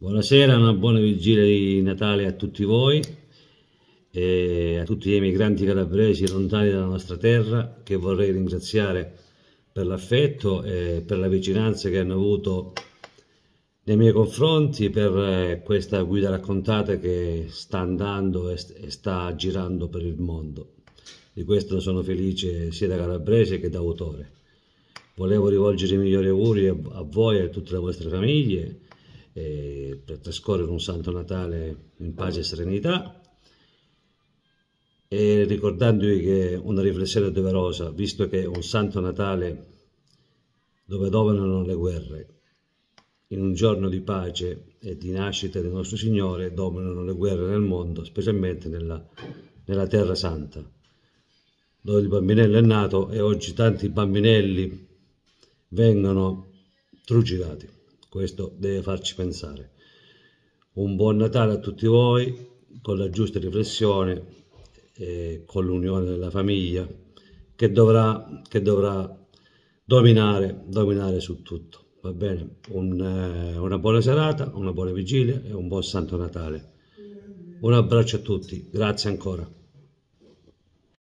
Buonasera, una buona vigilia di Natale a tutti voi e a tutti gli emigranti calabresi lontani dalla nostra terra che vorrei ringraziare per l'affetto e per la vicinanza che hanno avuto nei miei confronti per eh, questa guida raccontata che sta andando e sta girando per il mondo. Di questo sono felice sia da calabrese che da autore. Volevo rivolgere i migliori auguri a voi e a tutte le vostre famiglie eh, per trascorrere un Santo Natale in pace e serenità e ricordandovi che una riflessione doverosa, visto che un Santo Natale dove dominano le guerre, in un giorno di pace e di nascita del nostro Signore dominano le guerre nel mondo, specialmente nella, nella Terra Santa, dove il bambinello è nato e oggi tanti bambinelli vengono trucidati. Questo deve farci pensare. Un buon Natale a tutti voi, con la giusta riflessione, e con l'unione della famiglia, che dovrà, che dovrà dominare, dominare su tutto. Va bene? Un, eh, una buona serata, una buona vigilia e un buon Santo Natale. Un abbraccio a tutti, grazie ancora.